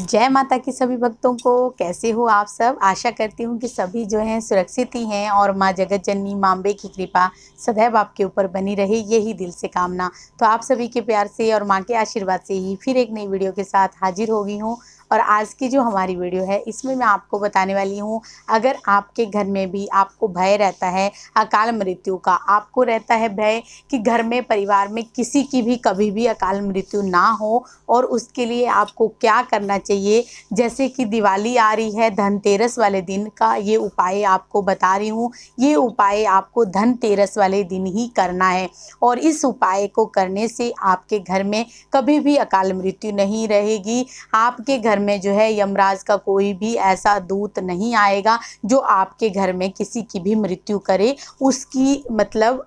जय माता की सभी भक्तों को कैसे हो आप सब आशा करती हूँ कि सभी जो हैं सुरक्षित ही हैं और माँ जगत जननी माम्बे की कृपा सदैव आपके ऊपर बनी रहे यही दिल से कामना तो आप सभी के प्यार से और माँ के आशीर्वाद से ही फिर एक नई वीडियो के साथ हाजिर हो गई हूँ और आज की जो हमारी वीडियो है इसमें मैं आपको बताने वाली हूँ अगर आपके घर में भी आपको भय रहता है अकाल मृत्यु का आपको रहता है भय कि घर में परिवार में किसी की भी कभी भी अकाल मृत्यु ना हो और उसके लिए आपको क्या करना चाहिए जैसे कि दिवाली आ रही है धनतेरस वाले दिन का ये उपाय आपको बता रही हूँ ये उपाय आपको धनतेरस वाले दिन ही करना है और इस उपाय को करने से आपके घर में कभी भी अकाल मृत्यु नहीं रहेगी आपके घर में जो है यमराज का कोई भी ऐसा दूत नहीं आएगा जो आपके घर में किसी की भी मृत्यु करे उसकी मतलब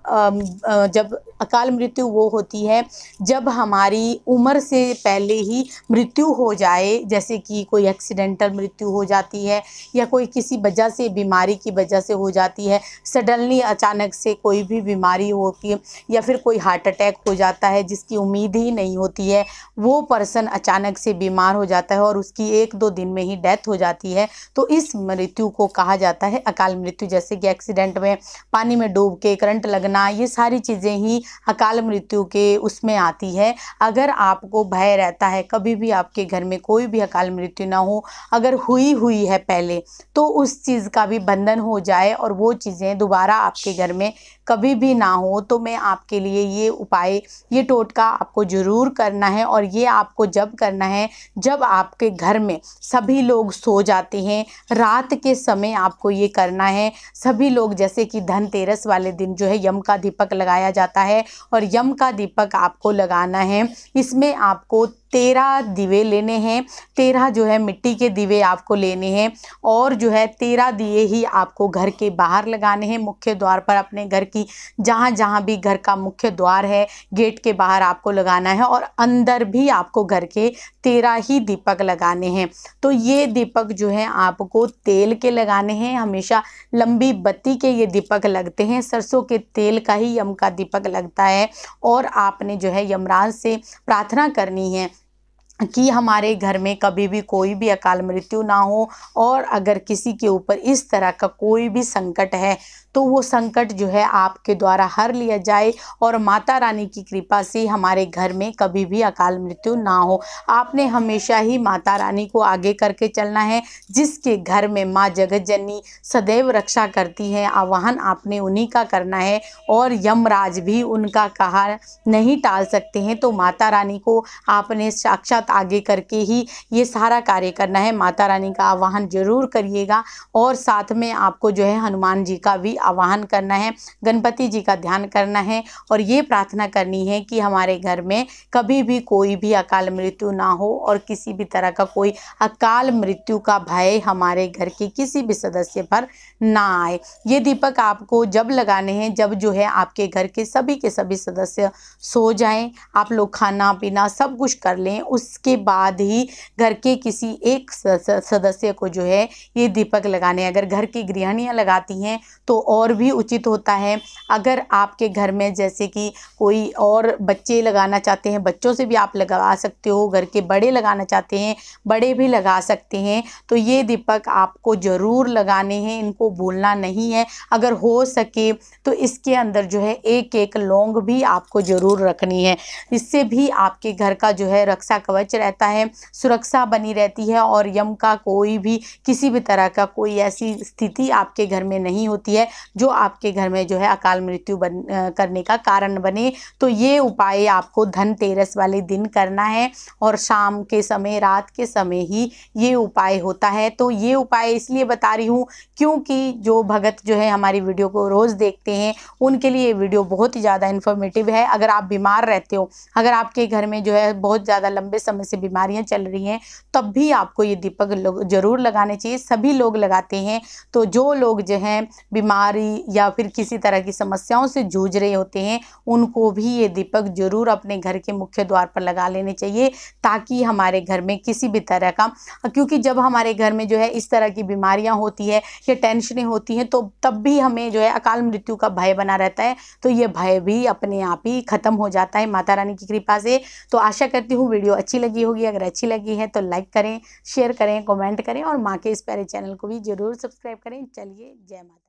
जब अकाल मृत्यु वो होती है जब हमारी उम्र से पहले ही मृत्यु हो जाए जैसे कि कोई एक्सीडेंटल मृत्यु हो जाती है या कोई किसी वजह से बीमारी की वजह से हो जाती है सडनली अचानक से कोई भी बीमारी होती है या फिर कोई हार्ट अटैक हो जाता है जिसकी उम्मीद ही नहीं होती है वो पर्सन अचानक से बीमार हो जाता है और उसकी एक दो दिन में ही डेथ हो जाती है तो इस मृत्यु को कहा जाता है अकाल मृत्यु जैसे कि एक्सीडेंट में पानी में डूब के करंट लगना ये सारी चीज़ें ही अकाल मृत्यु के उसमें आती है अगर आपको भय रहता है कभी भी आपके घर में कोई भी अकाल मृत्यु ना हो अगर हुई हुई है पहले तो उस चीज़ का भी बंधन हो जाए और वो चीज़ें दोबारा आपके घर में कभी भी ना हो तो मैं आपके लिए ये उपाय ये टोटका आपको ज़रूर करना है और ये आपको जब करना है जब आपके घर में सभी लोग सो जाते हैं रात के समय आपको ये करना है सभी लोग जैसे कि धनतेरस वाले दिन जो है यम का दीपक लगाया जाता है है और यम का दीपक आपको लगाना है इसमें आपको तेरह दिवे लेने हैं तेरह जो है मिट्टी के दिवे आपको लेने हैं और जो है तेरह दिए ही आपको घर के बाहर लगाने हैं मुख्य द्वार पर अपने घर की जहाँ जहाँ भी घर का मुख्य द्वार है गेट के बाहर आपको लगाना है और अंदर भी आपको घर के तेरह ही दीपक लगाने हैं तो ये दीपक जो है आपको तेल के लगाने हैं हमेशा लंबी बत्ती के ये दीपक लगते हैं सरसों के तेल का ही यम का दीपक लगता है और आपने जो है यमराज से प्रार्थना करनी है कि हमारे घर में कभी भी कोई भी अकाल मृत्यु ना हो और अगर किसी के ऊपर इस तरह का कोई भी संकट है तो वो संकट जो है आपके द्वारा हर लिया जाए और माता रानी की कृपा से हमारे घर में कभी भी अकाल मृत्यु ना हो आपने हमेशा ही माता रानी को आगे करके चलना है जिसके घर में माँ जगत जननी सदैव रक्षा करती है आवाहन आपने उन्हीं का करना है और यमराज भी उनका कहा नहीं टाल सकते हैं तो माता रानी को आपने साक्षात साथ आगे करके ही ये सारा कार्य करना है माता रानी का आवाहन जरूर करिएगा और साथ में आपको जो है हनुमान जी का भी आवाहन करना है गणपति जी का ध्यान करना है और ये प्रार्थना करनी है कि हमारे घर में कभी भी कोई भी अकाल मृत्यु ना हो और किसी भी तरह का कोई अकाल मृत्यु का भय हमारे घर के किसी भी सदस्य पर ना आए ये दीपक आपको जब लगाने हैं जब जो है आपके घर के सभी के सभी सदस्य सो जाएं आप लोग खाना पीना सब कुछ कर लें उस इसके बाद ही घर के किसी एक सदस्य को जो है ये दीपक लगाने अगर घर की गृहणियाँ लगाती हैं तो और भी उचित होता है अगर आपके घर में जैसे कि कोई और बच्चे लगाना चाहते हैं बच्चों से भी आप लगा सकते हो घर के बड़े लगाना चाहते हैं बड़े भी लगा सकते हैं तो ये दीपक आपको ज़रूर लगाने हैं इनको बोलना नहीं है अगर हो सके तो इसके अंदर जो है एक एक लौंग भी आपको ज़रूर रखनी है इससे भी आपके घर का जो है रक्षा कवच सच रहता है सुरक्षा बनी रहती है और यम का कोई भी किसी भी तरह का कोई ऐसी स्थिति आपके घर में नहीं होती है जो आपके घर में जो है अकाल मृत्यु बन करने का कारण बने तो ये उपाय आपको धनतेरस वाले दिन करना है और शाम के समय रात के समय ही ये उपाय होता है तो ये उपाय इसलिए बता रही हूँ क्योंकि जो भगत जो है हमारी वीडियो को रोज़ देखते हैं उनके लिए ये वीडियो बहुत ही ज़्यादा इन्फॉर्मेटिव है अगर आप बीमार रहते हो अगर आपके घर में जो है बहुत ज़्यादा लंबे समय समय से बीमारियां चल रही हैं तब भी आपको ये दीपक जरूर लगाने चाहिए सभी लोग लगाते हैं तो जो लोग जो हैं बीमारी या फिर किसी तरह की समस्याओं से जूझ रहे होते हैं उनको भी ये दीपक जरूर अपने घर के मुख्य द्वार पर लगा लेने चाहिए ताकि हमारे घर में किसी भी तरह का क्योंकि जब हमारे घर में जो है इस तरह की बीमारियां होती है या टेंशनें होती हैं तो तब भी हमें जो है अकाल मृत्यु का भय बना रहता है तो ये भय भी अपने आप ही खत्म हो जाता है माता रानी की कृपा से तो आशा करती हूँ वीडियो अच्छी लगी होगी अगर अच्छी लगी है तो लाइक करें शेयर करें कमेंट करें और माँ के इस प्यारे चैनल को भी ज़रूर सब्सक्राइब करें चलिए जय माता